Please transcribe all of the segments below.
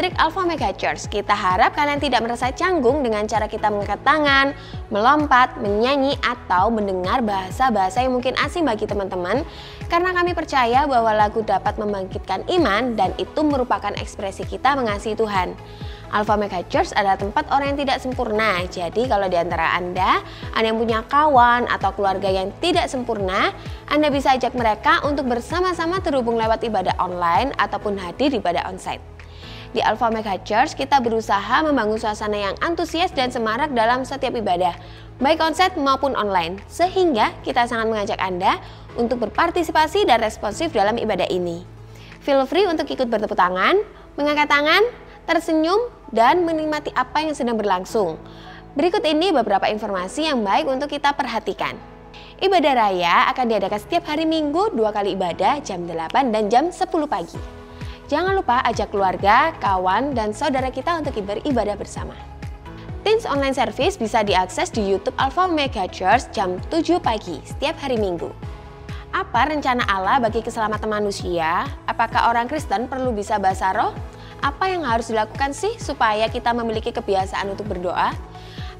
trik Alpha Mega Church. Kita harap kalian tidak merasa canggung dengan cara kita mengangkat tangan, melompat, menyanyi, atau mendengar bahasa-bahasa yang mungkin asing bagi teman-teman. Karena kami percaya bahwa lagu dapat membangkitkan iman dan itu merupakan ekspresi kita mengasihi Tuhan. Alpha Mega Church adalah tempat orang yang tidak sempurna. Jadi kalau di antara Anda, Anda yang punya kawan atau keluarga yang tidak sempurna, Anda bisa ajak mereka untuk bersama-sama terhubung lewat ibadah online ataupun hadir di ibadah onsite. Di Alpha Mega Church, kita berusaha membangun suasana yang antusias dan semarak dalam setiap ibadah, baik onset maupun online, sehingga kita sangat mengajak Anda untuk berpartisipasi dan responsif dalam ibadah ini. Feel free untuk ikut bertepuk tangan, mengangkat tangan, tersenyum, dan menikmati apa yang sedang berlangsung. Berikut ini beberapa informasi yang baik untuk kita perhatikan. Ibadah raya akan diadakan setiap hari Minggu dua kali ibadah jam 8 dan jam 10 pagi. Jangan lupa ajak keluarga, kawan, dan saudara kita untuk beribadah bersama. Teens Online Service bisa diakses di YouTube Alpha Omega Church jam 7 pagi setiap hari Minggu. Apa rencana Allah bagi keselamatan manusia? Apakah orang Kristen perlu bisa bahasa roh? Apa yang harus dilakukan sih supaya kita memiliki kebiasaan untuk berdoa?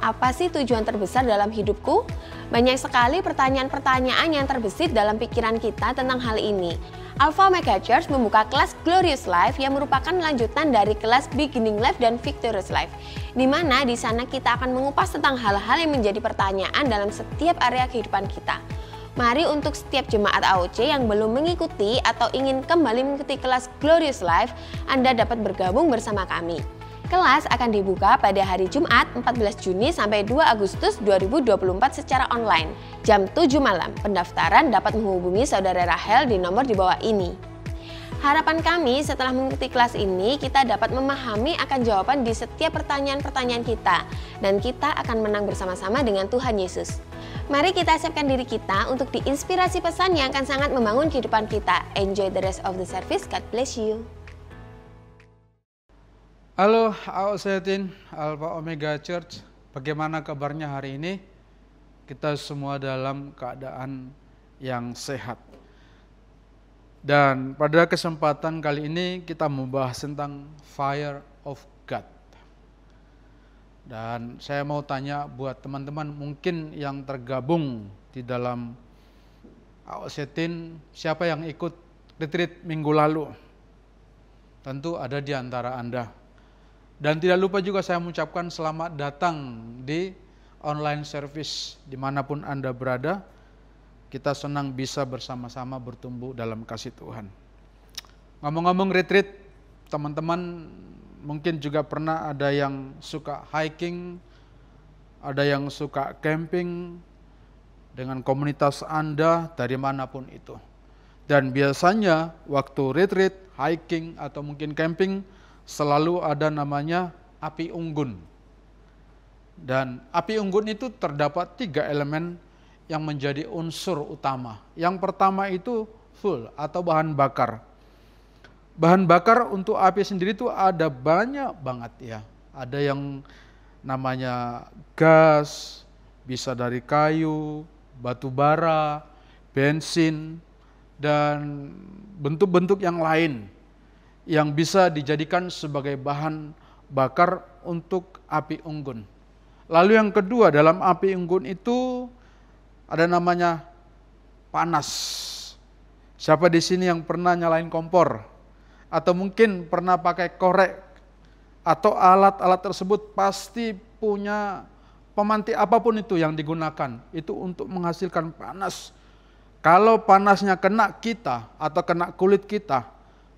apa sih tujuan terbesar dalam hidupku? Banyak sekali pertanyaan-pertanyaan yang terbesit dalam pikiran kita tentang hal ini. Alpha Mega membuka kelas Glorious Life yang merupakan lanjutan dari kelas Beginning Life dan Victorious Life, di mana di sana kita akan mengupas tentang hal-hal yang menjadi pertanyaan dalam setiap area kehidupan kita. Mari untuk setiap jemaat AOC yang belum mengikuti atau ingin kembali mengikuti kelas Glorious Life, Anda dapat bergabung bersama kami. Kelas akan dibuka pada hari Jumat 14 Juni sampai 2 Agustus 2024 secara online. Jam 7 malam, pendaftaran dapat menghubungi Saudara Rahel di nomor di bawah ini. Harapan kami setelah mengikuti kelas ini kita dapat memahami akan jawaban di setiap pertanyaan-pertanyaan kita dan kita akan menang bersama-sama dengan Tuhan Yesus. Mari kita siapkan diri kita untuk diinspirasi pesan yang akan sangat membangun kehidupan kita. Enjoy the rest of the service. God bless you. Halo Aosetin Alpha Omega Church, bagaimana kabarnya hari ini? Kita semua dalam keadaan yang sehat. Dan pada kesempatan kali ini kita membahas tentang fire of God. Dan saya mau tanya buat teman-teman mungkin yang tergabung di dalam Aosetin, siapa yang ikut retreat minggu lalu? Tentu ada di antara Anda dan tidak lupa juga saya mengucapkan selamat datang di online service dimanapun Anda berada. Kita senang bisa bersama-sama bertumbuh dalam kasih Tuhan. Ngomong-ngomong retreat, teman-teman mungkin juga pernah ada yang suka hiking, ada yang suka camping dengan komunitas Anda dari manapun itu. Dan biasanya waktu retreat, hiking, atau mungkin camping, selalu ada namanya api unggun. Dan api unggun itu terdapat tiga elemen yang menjadi unsur utama. Yang pertama itu full atau bahan bakar. Bahan bakar untuk api sendiri itu ada banyak banget ya. Ada yang namanya gas, bisa dari kayu, batu bara, bensin, dan bentuk-bentuk yang lain yang bisa dijadikan sebagai bahan bakar untuk api unggun. Lalu yang kedua dalam api unggun itu ada namanya panas. Siapa di sini yang pernah nyalain kompor? Atau mungkin pernah pakai korek? Atau alat-alat tersebut pasti punya pemantik apapun itu yang digunakan. Itu untuk menghasilkan panas. Kalau panasnya kena kita atau kena kulit kita,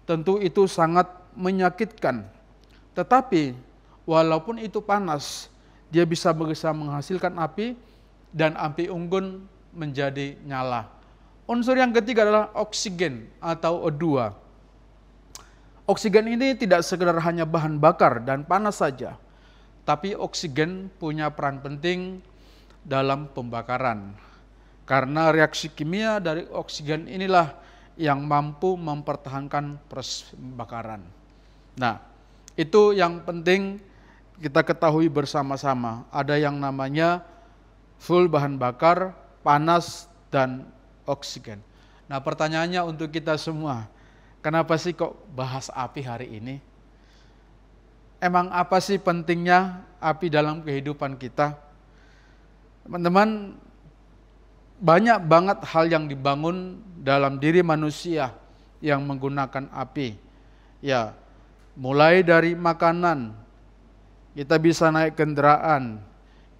Tentu itu sangat menyakitkan. Tetapi walaupun itu panas, dia bisa bisa menghasilkan api dan api unggun menjadi nyala. Unsur yang ketiga adalah oksigen atau O2. Oksigen ini tidak sekedar hanya bahan bakar dan panas saja, tapi oksigen punya peran penting dalam pembakaran. Karena reaksi kimia dari oksigen inilah yang mampu mempertahankan proses pembakaran. Nah, itu yang penting kita ketahui bersama-sama. Ada yang namanya full bahan bakar, panas, dan oksigen. Nah pertanyaannya untuk kita semua, kenapa sih kok bahas api hari ini? Emang apa sih pentingnya api dalam kehidupan kita? Teman-teman, banyak banget hal yang dibangun dalam diri manusia yang menggunakan api. Ya, mulai dari makanan, kita bisa naik kendaraan,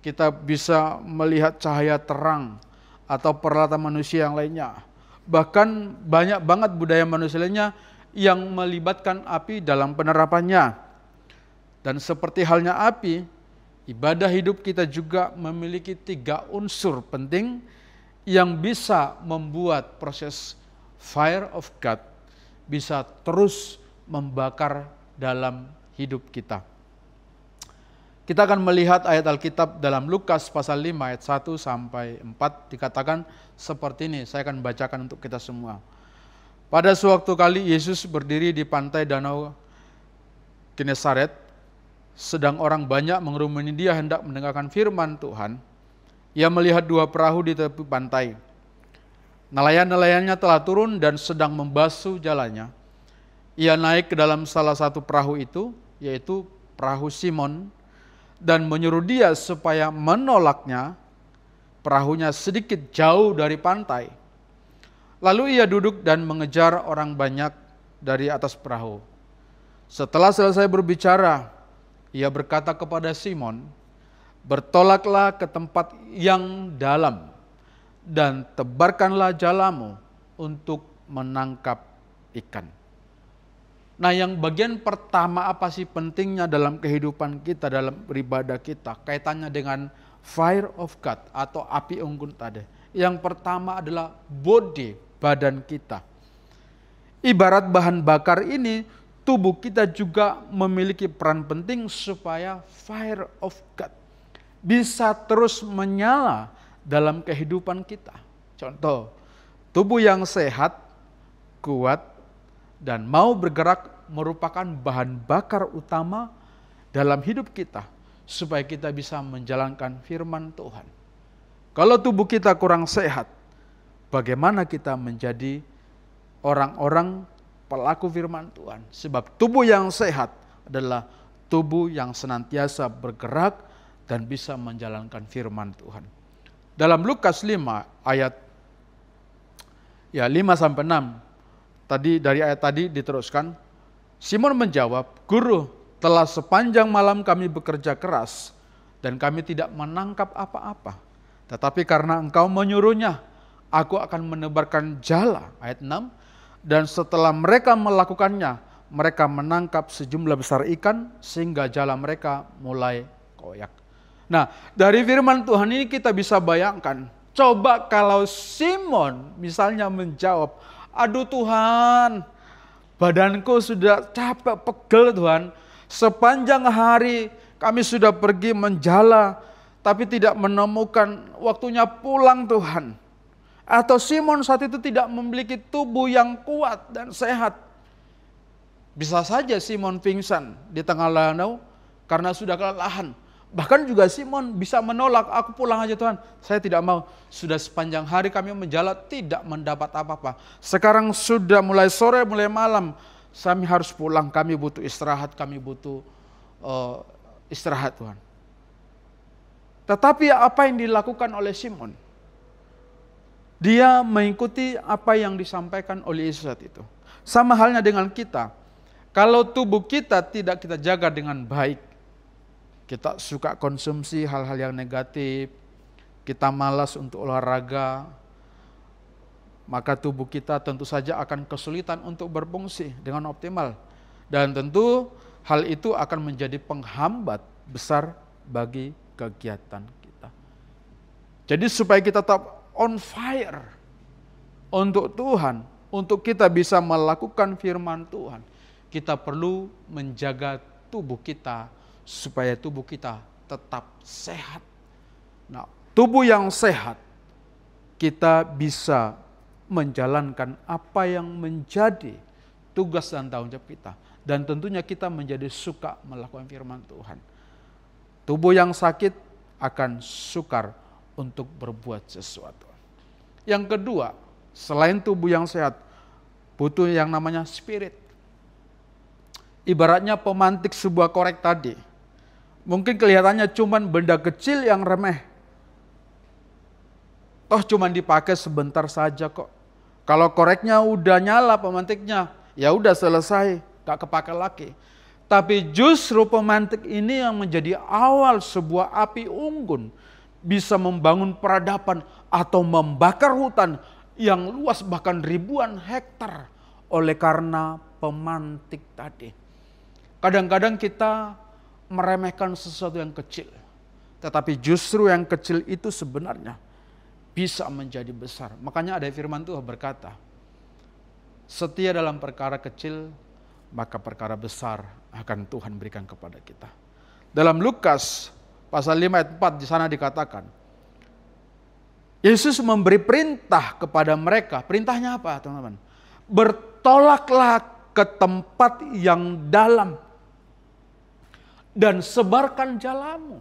kita bisa melihat cahaya terang atau peralatan manusia yang lainnya. Bahkan banyak banget budaya manusia lainnya yang melibatkan api dalam penerapannya. Dan seperti halnya api, ibadah hidup kita juga memiliki tiga unsur penting yang bisa membuat proses fire of God bisa terus membakar dalam hidup kita. Kita akan melihat ayat Alkitab dalam Lukas pasal 5 ayat 1 sampai 4 dikatakan seperti ini. Saya akan bacakan untuk kita semua. Pada suatu kali Yesus berdiri di pantai danau Genesaret sedang orang banyak mengerumuni dia hendak mendengarkan firman Tuhan ia melihat dua perahu di tepi pantai. Nelayan-nelayannya telah turun dan sedang membasuh jalannya. Ia naik ke dalam salah satu perahu itu, yaitu perahu Simon, dan menyuruh dia supaya menolaknya. Perahunya sedikit jauh dari pantai. Lalu ia duduk dan mengejar orang banyak dari atas perahu. Setelah selesai berbicara, ia berkata kepada Simon, bertolaklah ke tempat yang dalam dan tebarkanlah jalamu untuk menangkap ikan. Nah, yang bagian pertama apa sih pentingnya dalam kehidupan kita, dalam beribadah kita? Kaitannya dengan fire of God atau api unggun tadi. Yang pertama adalah body, badan kita. Ibarat bahan bakar ini, tubuh kita juga memiliki peran penting supaya fire of God bisa terus menyala dalam kehidupan kita. Contoh, tubuh yang sehat, kuat, dan mau bergerak merupakan bahan bakar utama dalam hidup kita supaya kita bisa menjalankan firman Tuhan. Kalau tubuh kita kurang sehat, bagaimana kita menjadi orang-orang pelaku firman Tuhan? Sebab tubuh yang sehat adalah tubuh yang senantiasa bergerak dan bisa menjalankan firman Tuhan. Dalam Lukas 5 ayat ya 5 sampai 6 tadi dari ayat tadi diteruskan Simon menjawab, "Guru, telah sepanjang malam kami bekerja keras dan kami tidak menangkap apa-apa. Tetapi karena engkau menyuruhnya, aku akan menebarkan jala." Ayat 6. Dan setelah mereka melakukannya, mereka menangkap sejumlah besar ikan sehingga jala mereka mulai koyak. Nah, dari firman Tuhan ini kita bisa bayangkan, coba kalau Simon misalnya menjawab, "Aduh Tuhan, badanku sudah capek pegel Tuhan, sepanjang hari kami sudah pergi menjala tapi tidak menemukan waktunya pulang Tuhan." Atau Simon saat itu tidak memiliki tubuh yang kuat dan sehat. Bisa saja Simon pingsan di tengah danau karena sudah kelelahan Bahkan juga Simon bisa menolak, aku pulang aja Tuhan. Saya tidak mau. Sudah sepanjang hari kami menjalat, tidak mendapat apa-apa. Sekarang sudah mulai sore, mulai malam. Kami harus pulang, kami butuh istirahat, kami butuh uh, istirahat Tuhan. Tetapi apa yang dilakukan oleh Simon? Dia mengikuti apa yang disampaikan oleh Yesus saat itu. Sama halnya dengan kita. Kalau tubuh kita tidak kita jaga dengan baik, kita suka konsumsi hal-hal yang negatif, kita malas untuk olahraga, maka tubuh kita tentu saja akan kesulitan untuk berfungsi dengan optimal. Dan tentu hal itu akan menjadi penghambat besar bagi kegiatan kita. Jadi supaya kita tetap on fire untuk Tuhan, untuk kita bisa melakukan firman Tuhan, kita perlu menjaga tubuh kita supaya tubuh kita tetap sehat. Nah, tubuh yang sehat kita bisa menjalankan apa yang menjadi tugas dan tanggung jawab kita dan tentunya kita menjadi suka melakukan firman Tuhan. Tubuh yang sakit akan sukar untuk berbuat sesuatu. Yang kedua, selain tubuh yang sehat, butuh yang namanya spirit. Ibaratnya pemantik sebuah korek tadi Mungkin kelihatannya cuma benda kecil yang remeh. Toh cuma dipakai sebentar saja kok. Kalau koreknya udah nyala pemantiknya, ya udah selesai, gak kepakai lagi. Tapi justru pemantik ini yang menjadi awal sebuah api unggun bisa membangun peradaban atau membakar hutan yang luas bahkan ribuan hektar oleh karena pemantik tadi. Kadang-kadang kita meremehkan sesuatu yang kecil. Tetapi justru yang kecil itu sebenarnya bisa menjadi besar. Makanya ada firman Tuhan berkata, setia dalam perkara kecil, maka perkara besar akan Tuhan berikan kepada kita. Dalam Lukas pasal 5 ayat 4 di sana dikatakan, Yesus memberi perintah kepada mereka. Perintahnya apa, teman-teman? Bertolaklah ke tempat yang dalam dan sebarkan jalamu.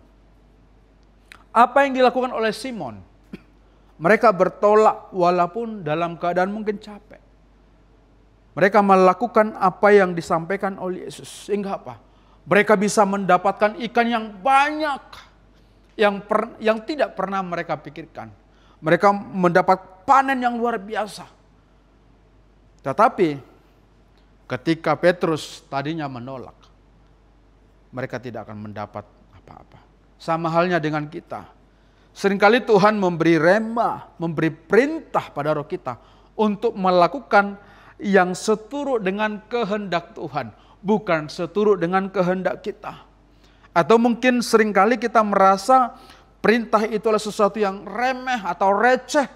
Apa yang dilakukan oleh Simon? Mereka bertolak walaupun dalam keadaan mungkin capek. Mereka melakukan apa yang disampaikan oleh Yesus. Sehingga apa? Mereka bisa mendapatkan ikan yang banyak yang per, yang tidak pernah mereka pikirkan. Mereka mendapat panen yang luar biasa. Tetapi ketika Petrus tadinya menolak mereka tidak akan mendapat apa-apa. Sama halnya dengan kita. Seringkali Tuhan memberi rema, memberi perintah pada roh kita untuk melakukan yang seturut dengan kehendak Tuhan, bukan seturut dengan kehendak kita. Atau mungkin seringkali kita merasa perintah itu adalah sesuatu yang remeh atau receh.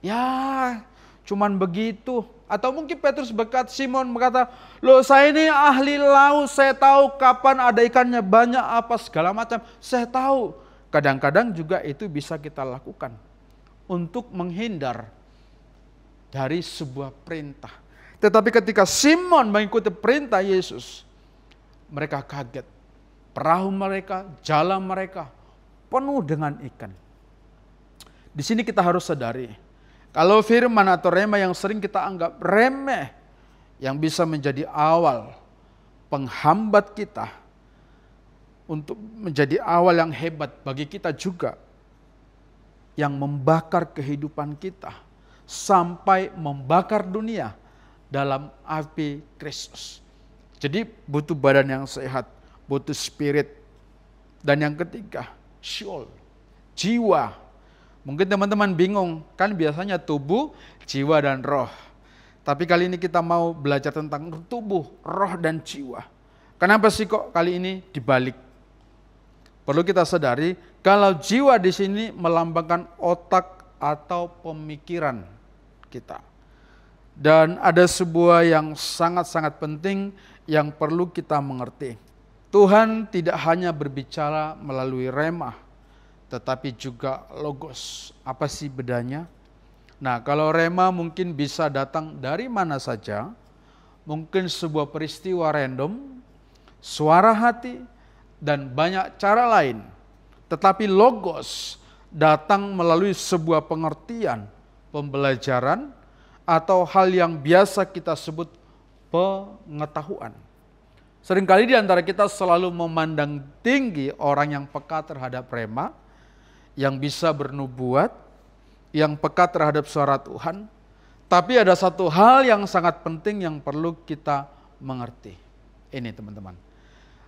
Ya, cuman begitu atau mungkin Petrus berkat Simon berkata, lo saya ini ahli laut, saya tahu kapan ada ikannya banyak apa segala macam. Saya tahu. Kadang-kadang juga itu bisa kita lakukan. Untuk menghindar dari sebuah perintah. Tetapi ketika Simon mengikuti perintah Yesus, mereka kaget. Perahu mereka, jalan mereka penuh dengan ikan. Di sini kita harus sadari, kalau firman atau rema yang sering kita anggap remeh, yang bisa menjadi awal penghambat kita untuk menjadi awal yang hebat bagi kita juga yang membakar kehidupan kita sampai membakar dunia dalam api Kristus. Jadi butuh badan yang sehat, butuh spirit. Dan yang ketiga, shol jiwa Mungkin teman-teman bingung, kan biasanya tubuh, jiwa, dan roh. Tapi kali ini kita mau belajar tentang tubuh, roh, dan jiwa. Kenapa sih kok kali ini dibalik? Perlu kita sadari kalau jiwa di sini melambangkan otak atau pemikiran kita. Dan ada sebuah yang sangat-sangat penting yang perlu kita mengerti. Tuhan tidak hanya berbicara melalui remah, tetapi juga logos. Apa sih bedanya? Nah, kalau rema mungkin bisa datang dari mana saja, mungkin sebuah peristiwa random, suara hati, dan banyak cara lain. Tetapi logos datang melalui sebuah pengertian, pembelajaran, atau hal yang biasa kita sebut pengetahuan. Seringkali di antara kita selalu memandang tinggi orang yang peka terhadap rema, yang bisa bernubuat, yang peka terhadap suara Tuhan, tapi ada satu hal yang sangat penting yang perlu kita mengerti. Ini teman-teman.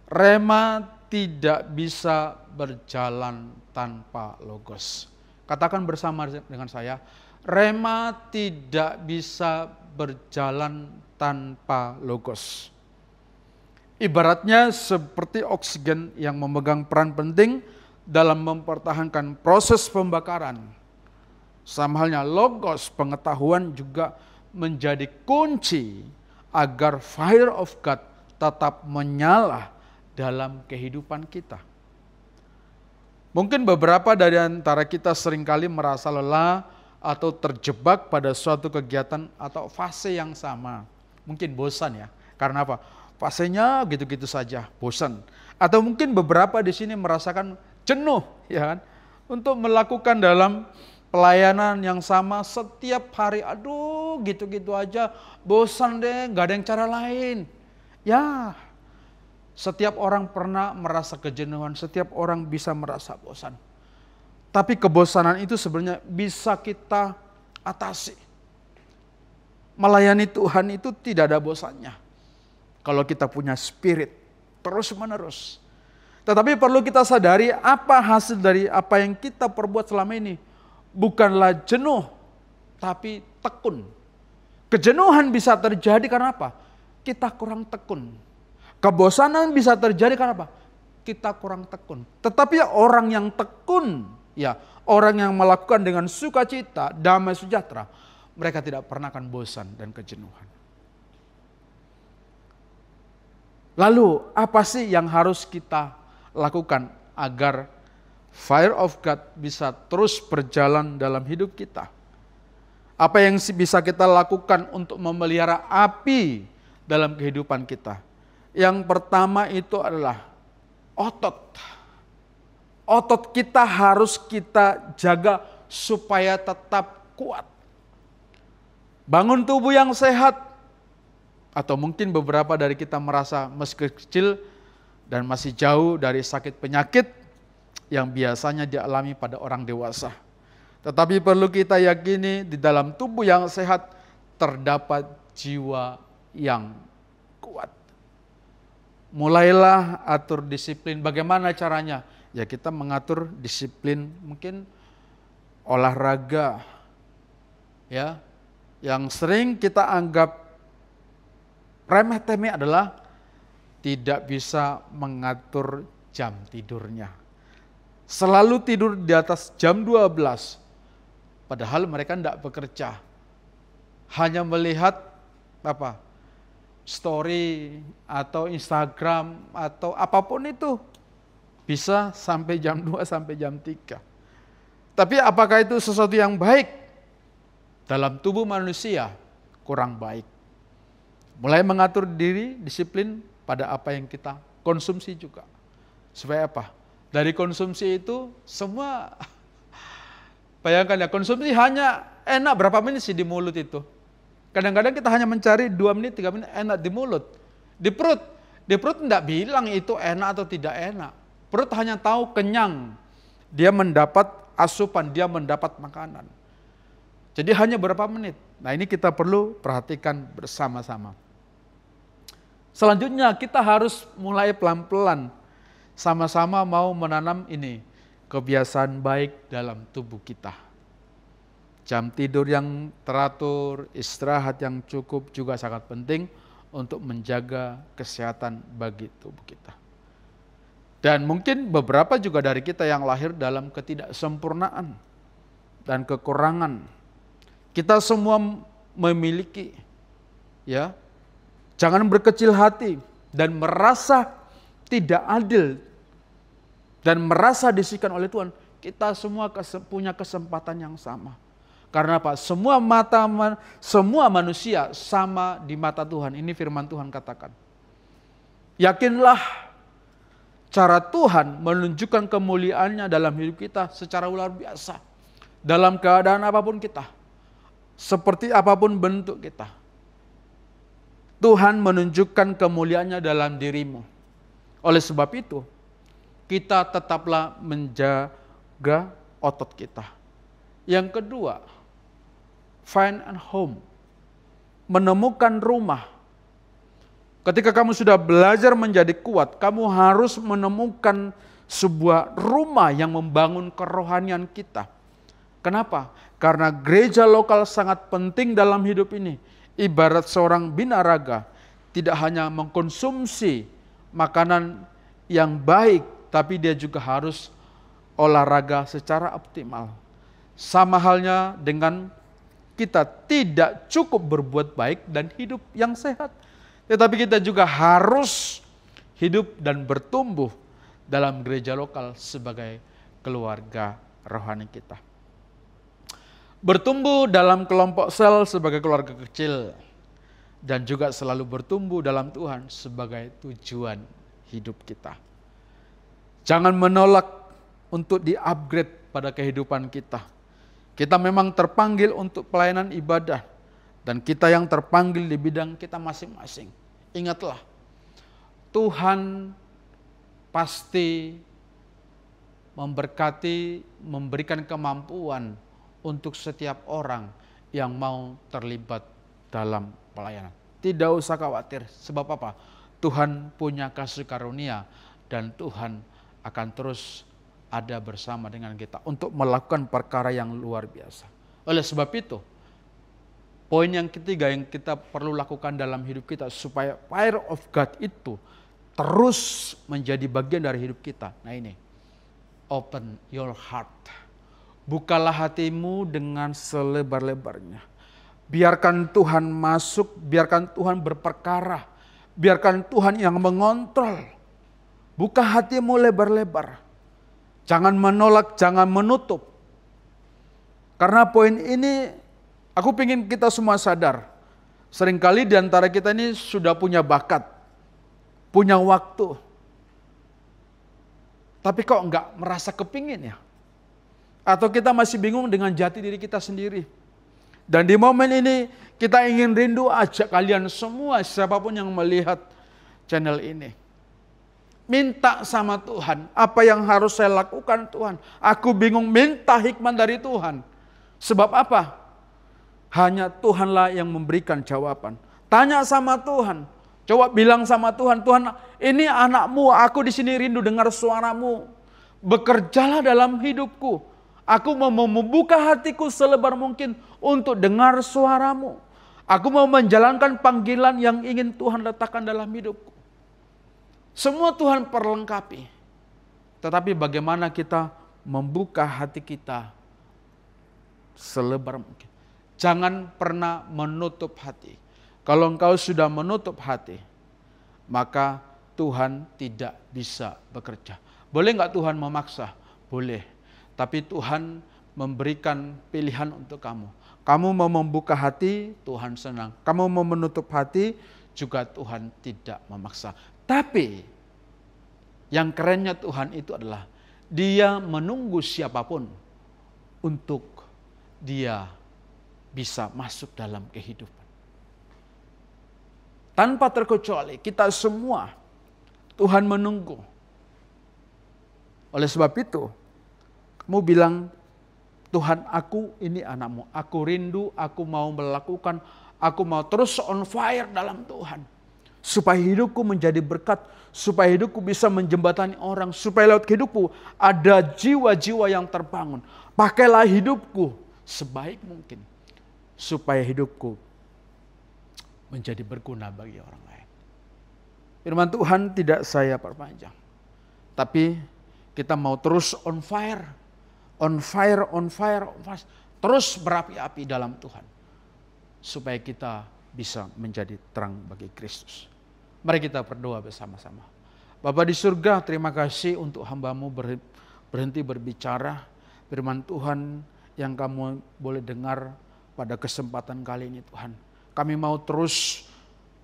Rema tidak bisa berjalan tanpa logos. Katakan bersama dengan saya, rema tidak bisa berjalan tanpa logos. Ibaratnya seperti oksigen yang memegang peran penting dalam mempertahankan proses pembakaran. Sama halnya logos pengetahuan juga menjadi kunci agar fire of God tetap menyala dalam kehidupan kita. Mungkin beberapa dari antara kita seringkali merasa lelah atau terjebak pada suatu kegiatan atau fase yang sama. Mungkin bosan ya. Karena apa? Fasenya gitu-gitu saja, bosan. Atau mungkin beberapa di sini merasakan jenuh ya kan untuk melakukan dalam pelayanan yang sama setiap hari. Aduh, gitu-gitu aja, bosan deh, nggak ada yang cara lain. Ya, setiap orang pernah merasa kejenuhan, setiap orang bisa merasa bosan. Tapi kebosanan itu sebenarnya bisa kita atasi. Melayani Tuhan itu tidak ada bosannya. Kalau kita punya spirit terus-menerus tetapi perlu kita sadari apa hasil dari apa yang kita perbuat selama ini. Bukanlah jenuh, tapi tekun. Kejenuhan bisa terjadi karena apa? Kita kurang tekun. Kebosanan bisa terjadi karena apa? Kita kurang tekun. Tetapi orang yang tekun, ya orang yang melakukan dengan sukacita, damai sejahtera, mereka tidak pernah akan bosan dan kejenuhan. Lalu, apa sih yang harus kita lakukan agar fire of God bisa terus berjalan dalam hidup kita. Apa yang bisa kita lakukan untuk memelihara api dalam kehidupan kita? Yang pertama itu adalah otot. Otot kita harus kita jaga supaya tetap kuat. Bangun tubuh yang sehat, atau mungkin beberapa dari kita merasa meski kecil dan masih jauh dari sakit penyakit yang biasanya dialami pada orang dewasa. Tetapi perlu kita yakini di dalam tubuh yang sehat terdapat jiwa yang kuat. Mulailah atur disiplin. Bagaimana caranya? Ya kita mengatur disiplin mungkin olahraga ya yang sering kita anggap remeh temeh adalah tidak bisa mengatur jam tidurnya. Selalu tidur di atas jam 12. Padahal mereka tidak bekerja. Hanya melihat apa? story atau Instagram atau apapun itu bisa sampai jam 2 sampai jam 3. Tapi apakah itu sesuatu yang baik? Dalam tubuh manusia kurang baik. Mulai mengatur diri, disiplin pada apa yang kita konsumsi juga. Supaya apa? Dari konsumsi itu semua bayangkan ya konsumsi hanya enak berapa menit sih di mulut itu. Kadang-kadang kita hanya mencari 2 menit, 3 menit enak di mulut. Di perut, di perut tidak bilang itu enak atau tidak enak. Perut hanya tahu kenyang. Dia mendapat asupan, dia mendapat makanan. Jadi hanya berapa menit. Nah ini kita perlu perhatikan bersama-sama. Selanjutnya kita harus mulai pelan-pelan sama-sama mau menanam ini kebiasaan baik dalam tubuh kita. Jam tidur yang teratur, istirahat yang cukup juga sangat penting untuk menjaga kesehatan bagi tubuh kita. Dan mungkin beberapa juga dari kita yang lahir dalam ketidaksempurnaan dan kekurangan. Kita semua memiliki ya Jangan berkecil hati dan merasa tidak adil dan merasa disikan oleh Tuhan. Kita semua punya kesempatan yang sama. Karena apa? Semua mata semua manusia sama di mata Tuhan. Ini firman Tuhan katakan. Yakinlah cara Tuhan menunjukkan kemuliaannya dalam hidup kita secara luar biasa. Dalam keadaan apapun kita. Seperti apapun bentuk kita. Tuhan menunjukkan kemuliaannya dalam dirimu. Oleh sebab itu, kita tetaplah menjaga otot kita. Yang kedua, find a home. Menemukan rumah. Ketika kamu sudah belajar menjadi kuat, kamu harus menemukan sebuah rumah yang membangun kerohanian kita. Kenapa? Karena gereja lokal sangat penting dalam hidup ini ibarat seorang binaraga tidak hanya mengkonsumsi makanan yang baik, tapi dia juga harus olahraga secara optimal. Sama halnya dengan kita tidak cukup berbuat baik dan hidup yang sehat, tetapi kita juga harus hidup dan bertumbuh dalam gereja lokal sebagai keluarga rohani kita bertumbuh dalam kelompok sel sebagai keluarga kecil dan juga selalu bertumbuh dalam Tuhan sebagai tujuan hidup kita. Jangan menolak untuk di-upgrade pada kehidupan kita. Kita memang terpanggil untuk pelayanan ibadah dan kita yang terpanggil di bidang kita masing-masing. Ingatlah, Tuhan pasti memberkati, memberikan kemampuan untuk setiap orang yang mau terlibat dalam pelayanan. Tidak usah khawatir, sebab apa? Tuhan punya kasih karunia dan Tuhan akan terus ada bersama dengan kita untuk melakukan perkara yang luar biasa. Oleh sebab itu, poin yang ketiga yang kita perlu lakukan dalam hidup kita supaya fire of God itu terus menjadi bagian dari hidup kita. Nah ini, open your heart Bukalah hatimu dengan selebar-lebarnya. Biarkan Tuhan masuk, biarkan Tuhan berperkara, biarkan Tuhan yang mengontrol. Buka hatimu lebar-lebar. Jangan menolak, jangan menutup. Karena poin ini aku ingin kita semua sadar. Seringkali di antara kita ini sudah punya bakat, punya waktu. Tapi kok enggak merasa kepingin ya? Atau kita masih bingung dengan jati diri kita sendiri. Dan di momen ini kita ingin rindu ajak kalian semua siapapun yang melihat channel ini. Minta sama Tuhan, apa yang harus saya lakukan Tuhan? Aku bingung minta hikmat dari Tuhan. Sebab apa? Hanya Tuhanlah yang memberikan jawaban. Tanya sama Tuhan. Coba bilang sama Tuhan, Tuhan ini anakmu, aku di sini rindu dengar suaramu. Bekerjalah dalam hidupku. Aku mau membuka hatiku selebar mungkin untuk dengar suaramu. Aku mau menjalankan panggilan yang ingin Tuhan letakkan dalam hidupku. Semua Tuhan perlengkapi. Tetapi bagaimana kita membuka hati kita selebar mungkin. Jangan pernah menutup hati. Kalau engkau sudah menutup hati, maka Tuhan tidak bisa bekerja. Boleh nggak Tuhan memaksa? Boleh. Tapi Tuhan memberikan pilihan untuk kamu. Kamu mau membuka hati, Tuhan senang. Kamu mau menutup hati, juga Tuhan tidak memaksa. Tapi yang kerennya Tuhan itu adalah dia menunggu siapapun untuk dia bisa masuk dalam kehidupan. Tanpa terkecuali kita semua Tuhan menunggu. Oleh sebab itu, Mau bilang, Tuhan aku ini anakmu. Aku rindu, aku mau melakukan, aku mau terus on fire dalam Tuhan. Supaya hidupku menjadi berkat, supaya hidupku bisa menjembatani orang, supaya lewat hidupku ada jiwa-jiwa yang terbangun. Pakailah hidupku sebaik mungkin, supaya hidupku menjadi berguna bagi orang lain. Firman Tuhan tidak saya perpanjang. Tapi kita mau terus on fire on fire, on fire, on fire. Terus berapi-api dalam Tuhan. Supaya kita bisa menjadi terang bagi Kristus. Mari kita berdoa bersama-sama. Bapak di surga, terima kasih untuk hambamu berhenti berbicara. Firman Tuhan yang kamu boleh dengar pada kesempatan kali ini Tuhan. Kami mau terus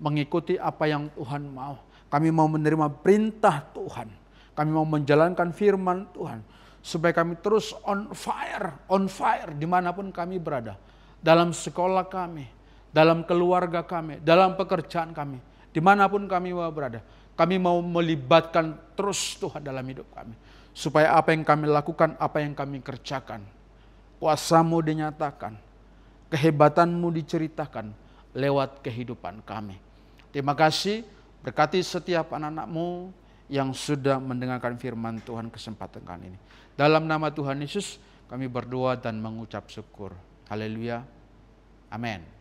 mengikuti apa yang Tuhan mau. Kami mau menerima perintah Tuhan. Kami mau menjalankan firman Tuhan supaya kami terus on fire, on fire dimanapun kami berada. Dalam sekolah kami, dalam keluarga kami, dalam pekerjaan kami, dimanapun kami berada. Kami mau melibatkan terus Tuhan dalam hidup kami. Supaya apa yang kami lakukan, apa yang kami kerjakan. Kuasamu dinyatakan, kehebatanmu diceritakan lewat kehidupan kami. Terima kasih, berkati setiap anak-anakmu yang sudah mendengarkan firman Tuhan kesempatan kali ini. Dalam nama Tuhan Yesus kami berdoa dan mengucap syukur. Haleluya. Amin.